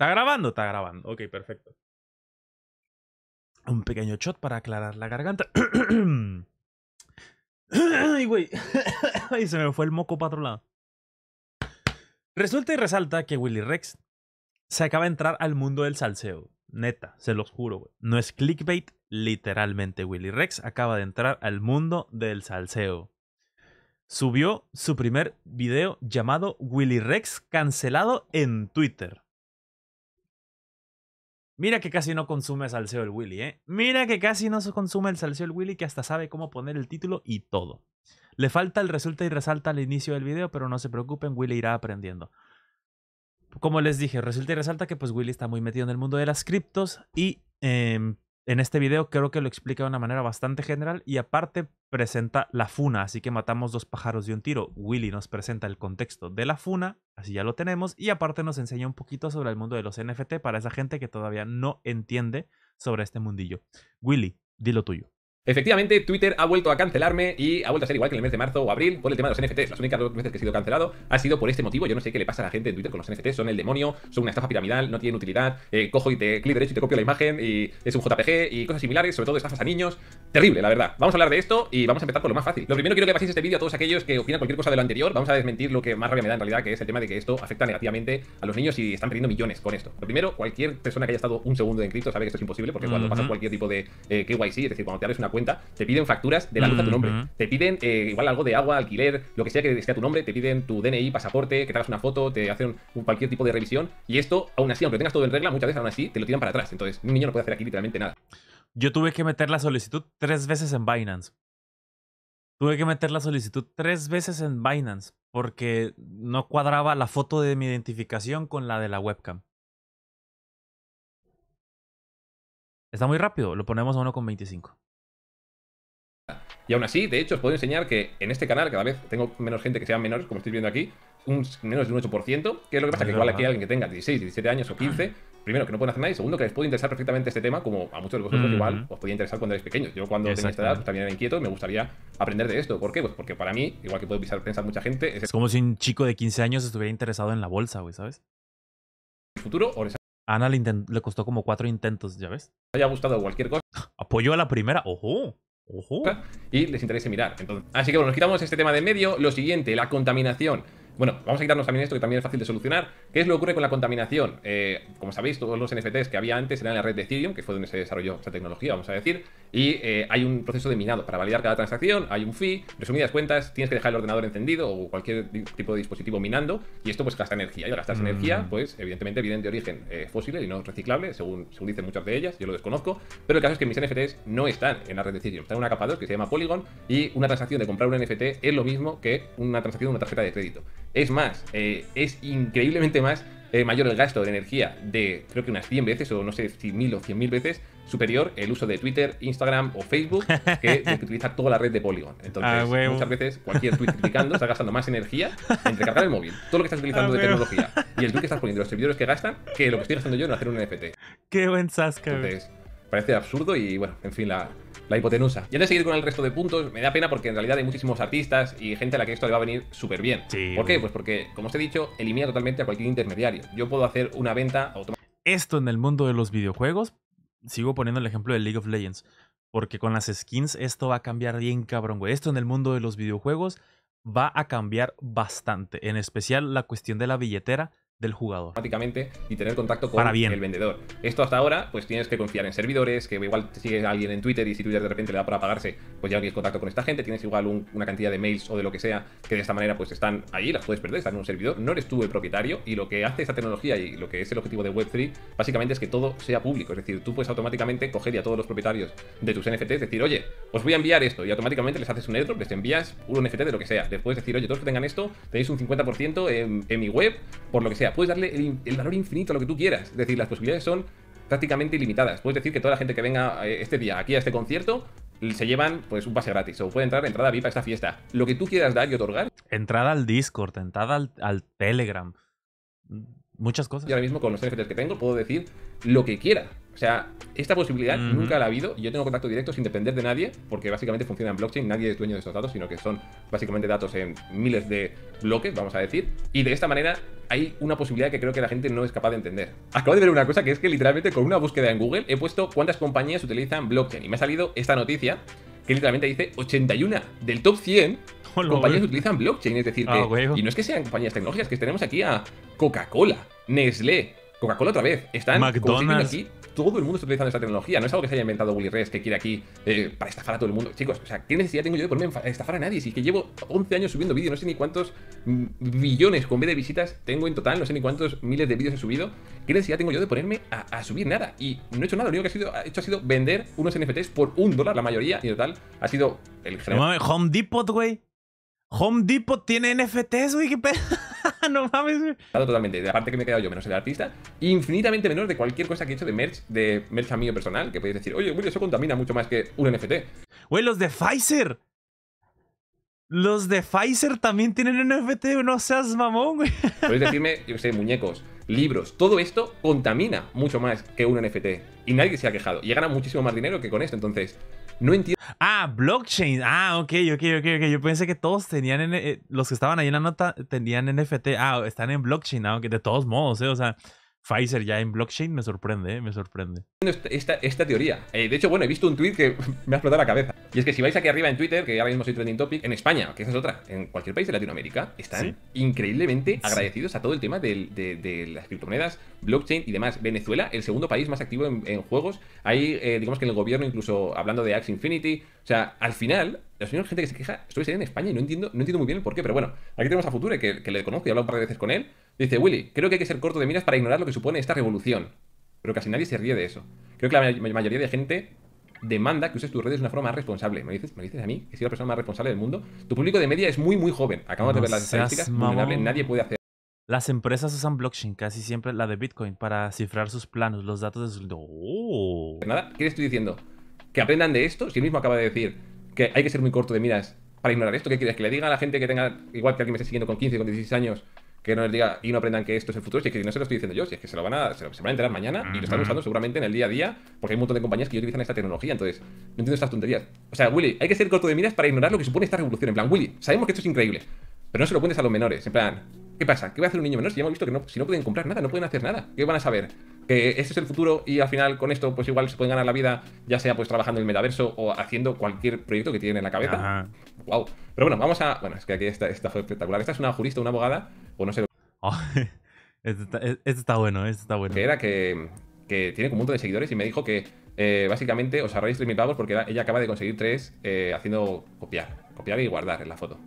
¿Está grabando? Está grabando. Ok, perfecto. Un pequeño shot para aclarar la garganta. Ay, güey. Ay, se me fue el moco para otro lado. Resulta y resalta que Willy Rex se acaba de entrar al mundo del salseo. Neta, se los juro, güey. No es clickbait, literalmente. Willy Rex acaba de entrar al mundo del salseo. Subió su primer video llamado Willy Rex cancelado en Twitter. Mira que casi no consume salseo el Willy, ¿eh? Mira que casi no se consume el salseo el Willy, que hasta sabe cómo poner el título y todo. Le falta el resulta y resalta al inicio del video, pero no se preocupen, Willy irá aprendiendo. Como les dije, resulta y resalta que pues Willy está muy metido en el mundo de las criptos y em, en este video creo que lo explica de una manera bastante general y aparte presenta la funa, así que matamos dos pájaros de un tiro. Willy nos presenta el contexto de la funa, así ya lo tenemos, y aparte nos enseña un poquito sobre el mundo de los NFT para esa gente que todavía no entiende sobre este mundillo. Willy, dilo tuyo. Efectivamente, Twitter ha vuelto a cancelarme y ha vuelto a ser igual que en el mes de marzo o abril por el tema de los NFTs. Las únicas dos veces que he sido cancelado ha sido por este motivo. Yo no sé qué le pasa a la gente en Twitter con los NFTs. Son el demonio, son una estafa piramidal, no tienen utilidad. Eh, cojo y te clic derecho y te copio la imagen y es un JPG y cosas similares, sobre todo estafas a niños. Terrible, la verdad. Vamos a hablar de esto y vamos a empezar por lo más fácil. Lo primero quiero que paséis este vídeo a todos aquellos que opinan cualquier cosa de lo anterior. Vamos a desmentir lo que más rabia me da en realidad, que es el tema de que esto afecta negativamente a los niños y están perdiendo millones con esto. Lo primero, cualquier persona que haya estado un segundo en cripto sabe que esto es imposible porque cuando pasa cualquier tipo de eh, KYC, es decir, cuando te una te piden facturas de la luz a tu nombre. Te piden eh, igual algo de agua, alquiler, lo que sea que sea tu nombre, te piden tu DNI, pasaporte, que te hagas una foto, te hacen un, cualquier tipo de revisión. Y esto, aún así, aunque tengas todo en regla, muchas veces aún así te lo tiran para atrás. Entonces, un niño no puede hacer aquí literalmente nada. Yo tuve que meter la solicitud tres veces en Binance. Tuve que meter la solicitud tres veces en Binance porque no cuadraba la foto de mi identificación con la de la webcam. Está muy rápido, lo ponemos a 1,25. Y aún así, de hecho, os puedo enseñar que en este canal cada vez tengo menos gente que sean menores, como estáis viendo aquí, un, menos de un 8%, que es lo que pasa, que igual aquí hay alguien que tenga 16, 17 años o 15, primero que no pueden hacer nada y segundo que les puede interesar perfectamente este tema, como a muchos de vosotros igual os podía interesar cuando erais pequeños. Yo cuando tenía esta edad también era inquieto y me gustaría aprender de esto. ¿Por qué? Pues porque para mí, igual que puedo pisar a mucha gente... Es, como si un chico de 15 años estuviera interesado en la bolsa, güey, ¿sabes? El futuro o Ana le, costó como cuatro intentos, ¿ya ves? haya gustado cualquier cosa. Apoyo a la primera, ojo. Y les interese mirar. así que bueno, nos quitamos este tema de medio. Lo siguiente, la contaminación. Bueno, vamos a quitarnos también esto que también es fácil de solucionar. ¿Qué es lo que ocurre con la contaminación? Eh, como sabéis, todos los NFTs que había antes eran en la red de Ethereum, que fue donde se desarrolló esa tecnología, vamos a decir. Y eh, hay un proceso de minado para validar cada transacción, hay un fee. Resumidas cuentas, tienes que dejar el ordenador encendido o cualquier tipo de dispositivo minando. Y esto pues gasta energía. Y al gastarse mm. energía, pues evidentemente vienen de origen eh, fósil y no reciclable, según, según dicen muchas de ellas, yo lo desconozco. Pero el caso es que mis NFTs no están en la red de Ethereum, están en una capa 2 que se llama Polygon. Y una transacción de comprar un NFT es lo mismo que una transacción de una tarjeta de crédito. Es más, eh, es increíblemente más eh, mayor el gasto de energía de creo que unas 100 veces o no sé, mil o 100.000 veces superior el uso de Twitter, Instagram o Facebook que utiliza toda la red de Polygon. Entonces, ah, muchas veces cualquier tweet clicando está gastando más energía entre cargar el móvil, todo lo que estás utilizando ah, de tecnología y el tweet que estás poniendo, los servidores que gastan, que lo que estoy gastando yo en hacer un NFT. Qué buen sasca. Entonces, parece absurdo y bueno, en fin, la, la hipotenusa. Y antes de seguir con el resto de puntos, me da pena porque en realidad hay muchísimos artistas y gente a la que esto le va a venir súper bien. ¿Por qué? Pues porque, como os he dicho, elimina totalmente a cualquier intermediario. Yo puedo hacer una venta automática. Esto en el mundo de los videojuegos, sigo poniendo el ejemplo de League of Legends, porque con las skins esto va a cambiar bien cabrón, güey. Esto en el mundo de los videojuegos va a cambiar bastante, en especial la cuestión de la billetera del jugador. Automáticamente y tener contacto con el vendedor. Esto hasta ahora, pues tienes que confiar en servidores, que igual te sigues alguien en Twitter y si Twitter de repente le da por apagarse pues ya no tienes contacto con esta gente, tienes igual una cantidad de mails o de lo que sea, que de esta manera pues están ahí, las puedes perder, están en un servidor, no eres tú el propietario y lo que hace esta tecnología y lo que es el objetivo de Web3 básicamente es que todo sea público, es decir, tú puedes automáticamente coger ya a todos los propietarios de tus NFTs, decir, oye, os voy a enviar esto y automáticamente les haces un airdrop, les envías un NFT de lo que sea, Después decir, oye, todos que tengan esto, tenéis un 50% en mi web, por lo que sea Puedes darle el, valor infinito a lo que tú quieras. Es decir, las posibilidades son prácticamente ilimitadas. Puedes decir que toda la gente que venga eh, este día aquí a este concierto se llevan pues un pase gratis o puede entrar entrada VIP a esta fiesta. Lo que tú quieras dar y otorgar. Entrada al Discord, entrada al, al Telegram. Muchas cosas. Y ahora mismo con los NFTs que tengo puedo decir lo que quiera. O sea, esta posibilidad nunca la ha habido. Yo tengo contacto directo sin depender de nadie, porque básicamente funciona en blockchain. Nadie es dueño de estos datos, sino que son básicamente datos en miles de bloques, vamos a decir. Y de esta manera hay una posibilidad que creo que la gente no es capaz de entender. Acabo de ver una cosa que es que literalmente con una búsqueda en Google he puesto cuántas compañías utilizan blockchain. Y me ha salido esta noticia que literalmente dice 81 del top 100 compañías utilizan blockchain. Es decir, ah, que, y no es que sean compañías tecnológicas, que tenemos aquí a Coca-Cola, Nestlé, Coca-Cola otra vez. Están McDonald's. aquí todo el mundo está utilizando esta tecnología. No es algo que se haya inventado Willy que quiere aquí eh, para estafar a todo el mundo. Chicos, o sea, ¿qué necesidad tengo yo de ponerme a estafar a nadie? Si es que llevo 11 años subiendo vídeos, no sé ni cuántos billones mm, con B de visitas tengo en total, no sé ni cuántos miles de vídeos he subido. ¿Qué necesidad tengo yo de ponerme a, subir nada? Y no he hecho nada, lo único que he, sido, hecho ha sido vender unos NFTs por un dólar, la mayoría, y en total ha sido el general. Home Depot, güey. Home Depot tiene NFTs, güey, qué no mames. Totalmente, de la parte que me he quedado yo, menos el artista, infinitamente menor de cualquier cosa que he hecho de merch, de merch a mío personal, que podéis decir, oye, güey eso contamina mucho más que un NFT. Güey, los de Pfizer. Los de Pfizer también tienen NFT, no seas mamón, güey. Podéis decirme, yo sé, muñecos, libros, todo esto contamina mucho más que un NFT. Y nadie se ha quejado. Y gana muchísimo más dinero que con esto. Entonces, no entiendo. Ah, blockchain. Ah, ok, ok, ok, Yo pensé que todos tenían, eh, los que estaban ahí en la nota tenían NFT. Ah, están en blockchain, aunque ah, de todos modos, eh, o sea, Pfizer ya en blockchain me sorprende, ¿eh? me sorprende. Esta, teoría. Eh, de hecho, bueno, he visto un tweet que me ha explotado la cabeza. Y es que si vais aquí arriba en Twitter, que ahora mismo soy trending topic, en España, que esa es otra, en cualquier país de Latinoamérica, están increíblemente agradecidos a todo el tema de, las criptomonedas, blockchain y demás. Venezuela, el segundo país más activo en, juegos. Ahí, eh, digamos que en el gobierno, incluso hablando de Axe Infinity. O sea, al final, la señora gente que se queja, estoy en España y no entiendo, no entiendo muy bien el porqué, pero bueno, aquí tenemos a Future, que, que le conozco y he hablado un par de veces con él. Dice Willy, creo que hay que ser corto de miras para ignorar lo que supone esta revolución. Pero casi nadie se ríe de eso. Creo que la mayoría de gente demanda que uses tus redes de una forma más responsable. ¿Me dices, ¿Me dices a mí? Que soy la persona más responsable del mundo. Tu público de media es muy, muy joven. Acabamos de ver las estadísticas. Nadie puede hacer. Las empresas usan blockchain, casi siempre la de Bitcoin, para cifrar sus planos, los datos de sus... ¡Oh! Nada, ¿qué le estoy diciendo? ¿Que aprendan de esto? Si él mismo acaba de decir que hay que ser muy corto de miras para ignorar esto, ¿qué quieres? ¿Que le diga a la gente que tenga, igual que alguien me esté siguiendo con 15, con 16 años, que no les diga y no aprendan que esto es el futuro, y es que no se lo estoy diciendo yo, si es que se lo van a, enterar mañana y lo están usando seguramente en el día a día, porque hay un montón de compañías que utilizan esta tecnología, entonces no entiendo estas tonterías. O sea, Willy, hay que ser corto de miras para ignorar lo que supone esta revolución. En plan, Willy, sabemos que esto es increíble, pero no se lo cuentes a los menores, en plan, ¿Qué pasa? ¿Qué va a hacer un niño menor si ya hemos visto que no, si no pueden comprar nada, no pueden hacer nada? ¿Qué van a saber? Que este es el futuro y al final con esto pues igual se pueden ganar la vida, ya sea pues trabajando en el metaverso o haciendo cualquier proyecto que tienen en la cabeza wow. Pero bueno, vamos a. Bueno, es que aquí está espectacular. Esta es una jurista, una abogada, o no sé. Ah, e, esto, está, bueno, ¿eh? esto está bueno. Que era que, que tiene un montón de seguidores y me dijo que eh, básicamente os ahorráis 3.000 pavos porque ella acaba de conseguir 3 eh, haciendo copiar, copiar y guardar en la foto.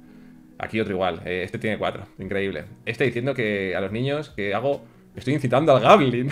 Aquí otro igual, este tiene 4, increíble. Este diciendo que a los niños que hago... Estoy incitando al Gablin.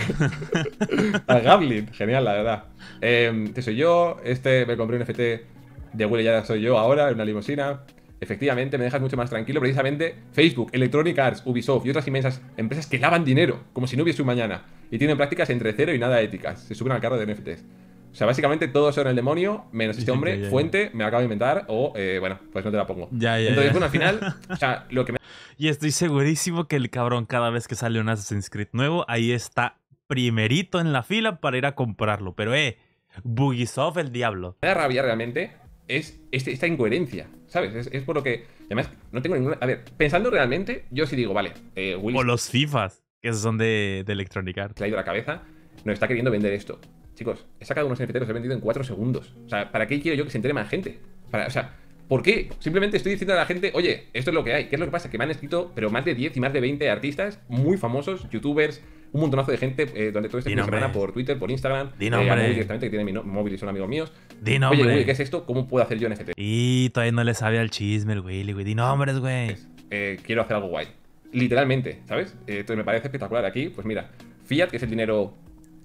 al Gablin, genial, la verdad. este soy yo, este me compré un FT de huele ya soy yo ahora, en una limusina. Efectivamente, me dejas mucho más tranquilo. Precisamente Facebook, Electronic Arts, Ubisoft y otras inmensas empresas que lavan dinero, como si no hubiese un mañana. Y tienen prácticas entre cero y nada éticas. Se suben al carro de NFTs. O sea, básicamente todos son el demonio, menos este hombre, fuente, me me acabo de inventar, o eh, bueno, pues no te la pongo. Entonces, bueno, al final, o sea, lo que Y estoy segurísimo que el cabrón, cada vez que sale un Assassin's Creed nuevo, ahí está primerito en la fila para ir a comprarlo. Pero, eh, Bugisoft el diablo. Me da rabia realmente es esta incoherencia, ¿sabes? Es, por lo que. Además, no tengo ninguna. A ver, pensando realmente, yo sí digo, vale, eh, O los FIFAs, que son de, de Electronic Arts. Se ha ido la cabeza, nos está queriendo vender esto. Chicos, he sacado unos NFT, los he vendido en 4 segundos. O sea, ¿para qué quiero yo que se entere más gente? Para, o sea, ¿Por qué? Simplemente estoy diciendo a la gente, oye, esto es lo que hay. ¿Qué es lo que pasa? Que me han escrito, pero más de 10 y más de 20 artistas muy famosos, youtubers, un montonazo de gente eh, durante todo este fin de semana por Twitter, por Instagram, eh, directamente, que tiene mi móvil y son amigos míos. Di Oye, güey, ¿qué es esto? ¿Cómo puedo hacer yo NFT? Y todavía no le sabe al chisme el güey. Di nombres, güey. Eh, quiero hacer algo guay. Literalmente, ¿sabes? Entonces me parece espectacular. Aquí, pues mira, fiat, que es el dinero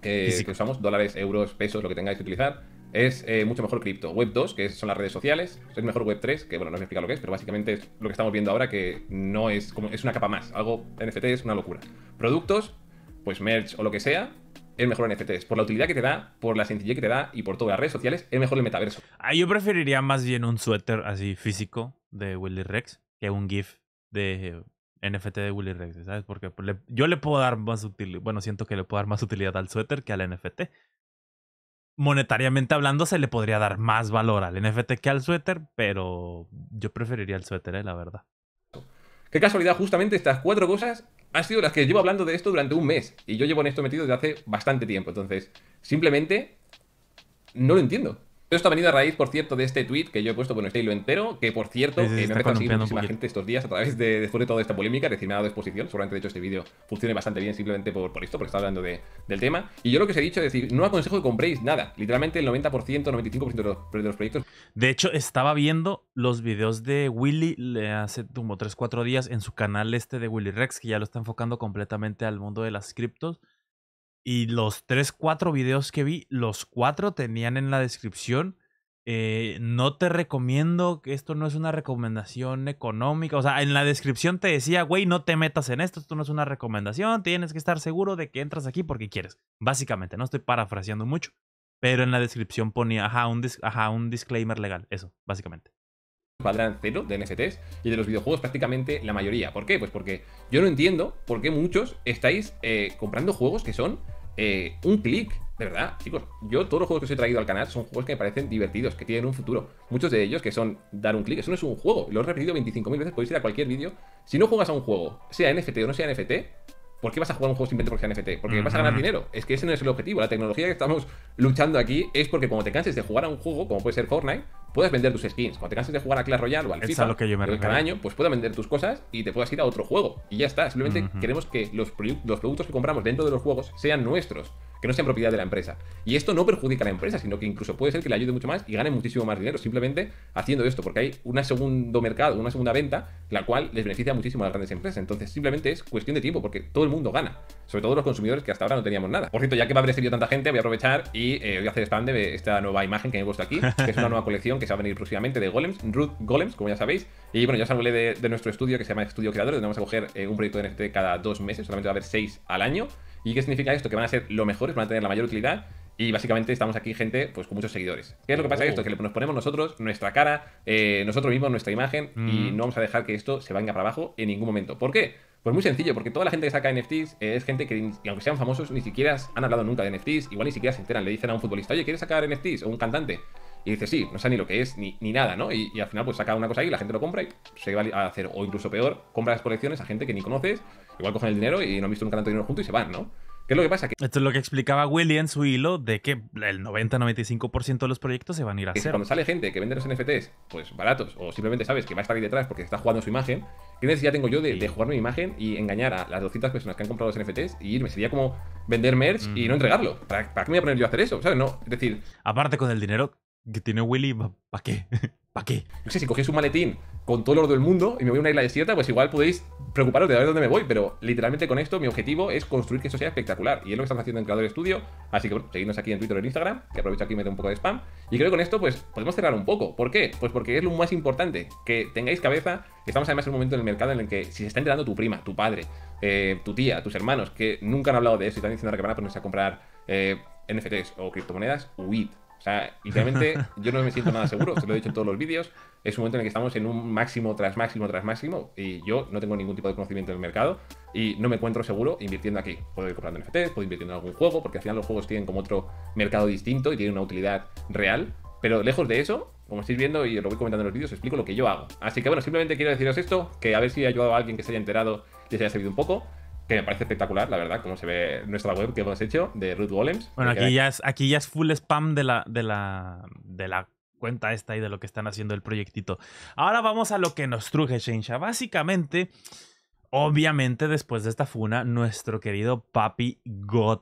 que usamos, dólares, euros, pesos, lo que tengáis que utilizar, es mucho mejor cripto. Web 2, que son las redes sociales, es mejor Web 3, que bueno, no os explica lo que es, pero básicamente es lo que estamos viendo ahora, que no es como, es una capa más. Algo NFT es una locura. Productos, pues merch o lo que sea, es mejor NFTs. Por la utilidad que te da, por la sencillez que te da y por todas las redes sociales, es mejor el metaverso. Ah, yo preferiría más bien un suéter así físico de Willy Rex que un GIF de NFT de Willy Rex, ¿sabes? Porque yo le puedo dar más utilidad, bueno, siento que le puedo dar más utilidad al suéter que al NFT. Monetariamente hablando, se le podría dar más valor al NFT que al suéter, pero yo preferiría el suéter, ¿eh? la verdad. Qué casualidad, justamente estas cuatro cosas han sido las que llevo hablando de esto durante un mes. Y yo llevo en esto metido desde hace bastante tiempo. Entonces, simplemente no lo entiendo. Todo esto ha venido a raíz, por cierto, de este tweet que yo he puesto, bueno, este lo entero, que por cierto, eh, me ha conseguido muchísima gente estos días a través de, después de toda esta polémica, recién ha dado exposición. Seguramente, de hecho, este vídeo funcione bastante bien simplemente por, por esto, porque está hablando de, del tema. Y yo lo que os he dicho es decir, no aconsejo que compréis nada. Literalmente el 90%, 95% de los, proyectos. De hecho, estaba viendo los videos de Willy hace como 3-4 días en su canal este de Willy Rex, que ya lo está enfocando completamente al mundo de las criptos. Y los 3, 4 videos que vi, los 4 tenían en la descripción. Eh, no te recomiendo, que esto no es una recomendación económica. O sea, en la descripción te decía, güey, no te metas en esto, esto no es una recomendación, tienes que estar seguro de que entras aquí porque quieres. Básicamente, no estoy parafraseando mucho, pero en la descripción ponía, ajá, un, un disclaimer legal, eso, básicamente. ...padrán cero de NFTs y de los videojuegos prácticamente la mayoría. ¿Por qué? Pues porque yo no entiendo por qué muchos estáis eh, comprando juegos que son eh, un clic. De verdad, chicos, yo todos los juegos que os he traído al canal son juegos que me parecen divertidos, que tienen un futuro. Muchos de ellos que son dar un clic, eso no es un juego. Lo he repetido 25.000 veces, podéis ir a cualquier vídeo. Si no juegas a un juego, sea NFT o no sea NFT, ¿Por qué vas a jugar un juego simplemente porque NFT? Porque vas a ganar dinero. Es que ese no es el objetivo. La tecnología que estamos luchando aquí es porque cuando te canses de jugar a un juego, como puede ser Fortnite, Puedes vender tus skins. Cuando te canses de jugar a Clash Royale o al FIFA, eh, cada año, pues puedas vender tus cosas y te puedas ir a otro juego. Y ya está. Simplemente queremos que los productos que compramos dentro de los juegos sean nuestros que no sean propiedad de la empresa. Y esto no perjudica a la empresa, sino que incluso puede ser que le ayude mucho más y gane muchísimo más dinero simplemente haciendo esto, porque hay un segundo mercado, una segunda venta, la cual les beneficia muchísimo a las grandes empresas. Entonces simplemente es cuestión de tiempo, porque todo el mundo gana, sobre todo los consumidores que hasta ahora no teníamos nada. Por cierto, ya que va a haber tanta gente, voy a aprovechar y eh, voy a hacer spam de esta nueva imagen que me he puesto aquí, que es una nueva colección que se va a venir próximamente de Golems, Root Golems, como ya sabéis. Y bueno, ya os hablé de, nuestro estudio que se llama Estudio Creador, donde vamos a coger eh, un proyecto de NFT cada dos meses, solamente va a haber seis al año. ¿Y qué significa esto? Que van a ser lo mejores, van a tener la mayor utilidad y básicamente estamos aquí gente pues con muchos seguidores. ¿Qué es lo que pasa? con oh. Esto que nos ponemos nosotros, nuestra cara, eh, nosotros mismos, nuestra imagen y mm. no vamos a dejar que esto se venga para abajo en ningún momento. ¿Por qué? Pues muy sencillo, porque toda la gente que saca NFTs eh, es gente que, aunque sean famosos, ni siquiera han hablado nunca de NFTs, igual ni siquiera se enteran. Le dicen a un futbolista, oye, ¿quieres sacar NFTs? O un cantante. Y dice, sí, no sabe ni lo que es, ni, ni nada, ¿no? Y, al final pues saca una cosa ahí, la gente lo compra y se va a hacer, o incluso peor, compra las colecciones a gente que ni conoces, igual cogen el dinero y no han visto nunca tanto dinero juntos y se van, ¿no? ¿Qué es lo que pasa? Esto es lo que explicaba Willy en su hilo de que el 90-95% de los proyectos se van a ir a hacer Cuando sale gente que vende los NFTs, pues baratos, o simplemente sabes que va a estar ahí detrás porque está jugando su imagen, ¿qué necesidad tengo yo de, jugar mi imagen y engañar a las 200 personas que han comprado los NFTs y irme? Sería como vender merch y no entregarlo. ¿Para, ¿Para, qué me voy a poner yo a hacer eso? ¿Sabes? No, es decir. Aparte, con el dinero que tiene Willy, ¿para qué? ¿Para qué? No sé, si cogéis un maletín con todo el oro del mundo y me voy a una isla desierta, pues igual podéis preocuparos de ver dónde me voy, pero literalmente con esto mi objetivo es construir que esto sea espectacular. Y es lo que estamos haciendo en Creador estudio, así que bueno, seguidnos aquí en Twitter o en Instagram, que aprovecho aquí y meto un poco de spam. Y creo que con esto pues podemos cerrar un poco. ¿Por qué? Pues porque es lo más importante, que tengáis cabeza. Estamos además en un momento en el mercado en el que si se está enterando tu prima, tu padre, eh, tu tía, tus hermanos, que nunca han hablado de eso y están diciendo que van a ponerse a comprar... Eh, NFTs o criptomonedas, huid. O sea, literalmente yo no me siento nada seguro, se lo he dicho en todos los vídeos. Es un momento en el que estamos en un máximo tras máximo tras máximo y yo no tengo ningún tipo de conocimiento del mercado y no me encuentro seguro invirtiendo aquí. Puedo ir comprando NFTs, puedo invirtiendo en algún juego, porque al final los juegos tienen como otro mercado distinto y tienen una utilidad real. Pero lejos de eso, como estáis viendo y lo voy comentando en los vídeos, explico lo que yo hago. Así que bueno, simplemente quiero deciros esto, que a ver si ha ayudado a alguien que se haya enterado, se haya servido un poco que me parece espectacular, la verdad, como se ve nuestra web que hemos hecho de Ruth Golems. Bueno, aquí ya, es, aquí ya es full spam de la, de la, de la cuenta esta y de lo que están haciendo el proyectito. Ahora vamos a lo que nos truje Shensha. Básicamente, obviamente, después de esta funa, nuestro querido papi God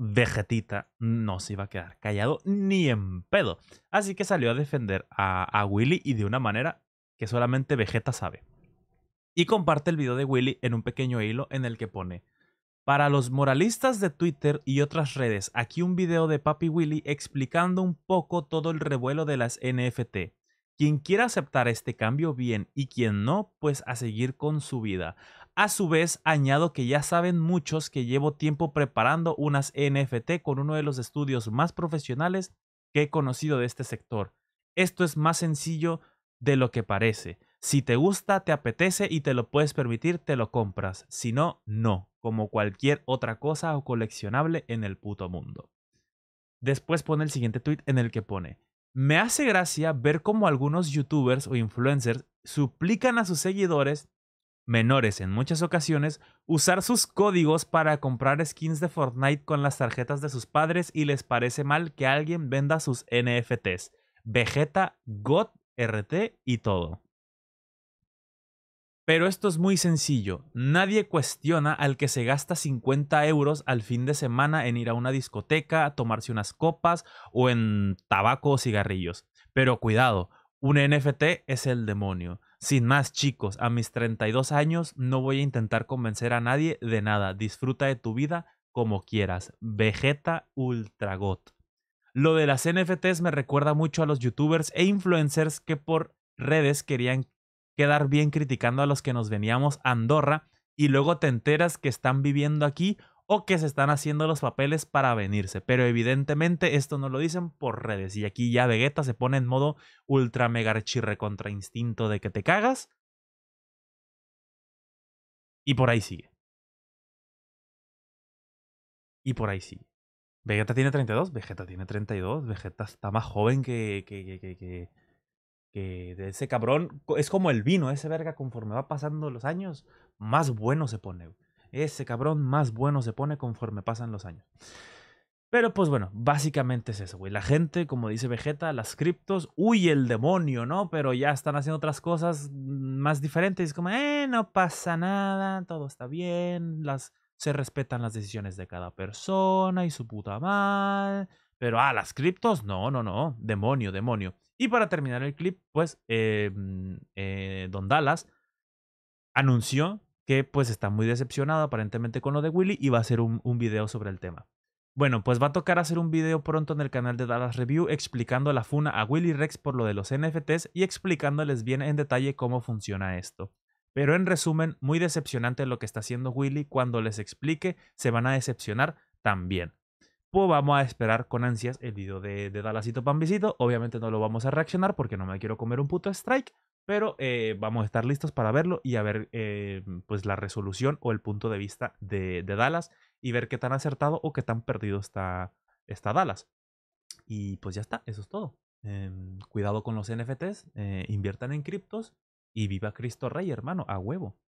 Vegetita no se iba a quedar callado ni en pedo. Así que salió a defender a, a Willy y de una manera que solamente Vegeta sabe y comparte el video de Willy en un pequeño hilo en el que pone, para los moralistas de Twitter y otras redes, aquí un video de Papi Willy explicando un poco todo el revuelo de las NFT. Quien quiera aceptar este cambio, bien, y quien no, pues a seguir con su vida. A su vez, añado que ya saben muchos que llevo tiempo preparando unas NFT con uno de los estudios más profesionales que he conocido de este sector. Esto es más sencillo de lo que parece. Si te gusta, te apetece y te lo puedes permitir, te lo compras. Si no, no, como cualquier otra cosa o coleccionable en el puto mundo. Después pone el siguiente tweet en el que pone, me hace gracia ver cómo algunos youtubers o influencers suplican a sus seguidores, menores en muchas ocasiones, usar sus códigos para comprar skins de Fortnite con las tarjetas de sus padres y les parece mal que alguien venda sus NFTs. Vegeta, God, RT y todo. Pero esto es muy sencillo. Nadie cuestiona al que se gasta 50 euros al fin de semana en ir a una discoteca, a tomarse unas copas o en tabaco o cigarrillos. Pero cuidado, un NFT es el demonio. Sin más chicos, a mis 32 años no voy a intentar convencer a nadie de nada. Disfruta de tu vida como quieras. Vegeta Ultragot. Lo de las NFTs me recuerda mucho a los youtubers e influencers que por redes querían quedar bien criticando a los que nos veníamos a Andorra y luego te enteras que están viviendo aquí o que se están haciendo los papeles para venirse. Pero evidentemente esto no lo dicen por redes. Y aquí ya Vegeta se pone en modo ultra mega rechirre contra instinto de que te cagas. Y por ahí sigue. Y por ahí sigue. Vegeta tiene 32, Vegeta tiene 32, Vegeta está más joven que, que de ese cabrón es como el vino, ese verga conforme va pasando los años, más bueno se pone. Ese cabrón más bueno se pone conforme pasan los años. Pero pues bueno, básicamente es eso, güey. La gente, como dice Vegeta, las criptos, uy, el demonio, ¿no? Pero ya están haciendo otras cosas más diferentes. como, eh, no pasa nada, todo está bien, las, se respetan las decisiones de cada persona y su puta madre. Pero, a ah, las criptos, no, no, no, demonio, demonio. Y para terminar el clip, pues, eh, mm, eh, Don Dallas anunció que pues está muy decepcionado aparentemente con lo de Willy y va a hacer un, un video sobre el tema. Bueno, pues va a tocar hacer un video pronto en el canal de Dallas Review explicando la funa a Willy Rex por lo de los NFTs y explicándoles bien en detalle cómo funciona esto. Pero en resumen, muy decepcionante lo que está haciendo Willy, cuando les explique se van a decepcionar también pues vamos a esperar con ansias el video de, de Dalasito Pambisito. Obviamente no lo vamos a reaccionar porque no me quiero comer un puto strike, pero eh, vamos a estar listos para verlo y a ver eh, pues la resolución o el punto de vista de, de, Dallas y ver qué tan acertado o qué tan perdido está, está Dallas. Y pues ya está, eso es todo. Em, cuidado con los NFTs, eh, inviertan en criptos y viva Cristo Rey, hermano, a huevo.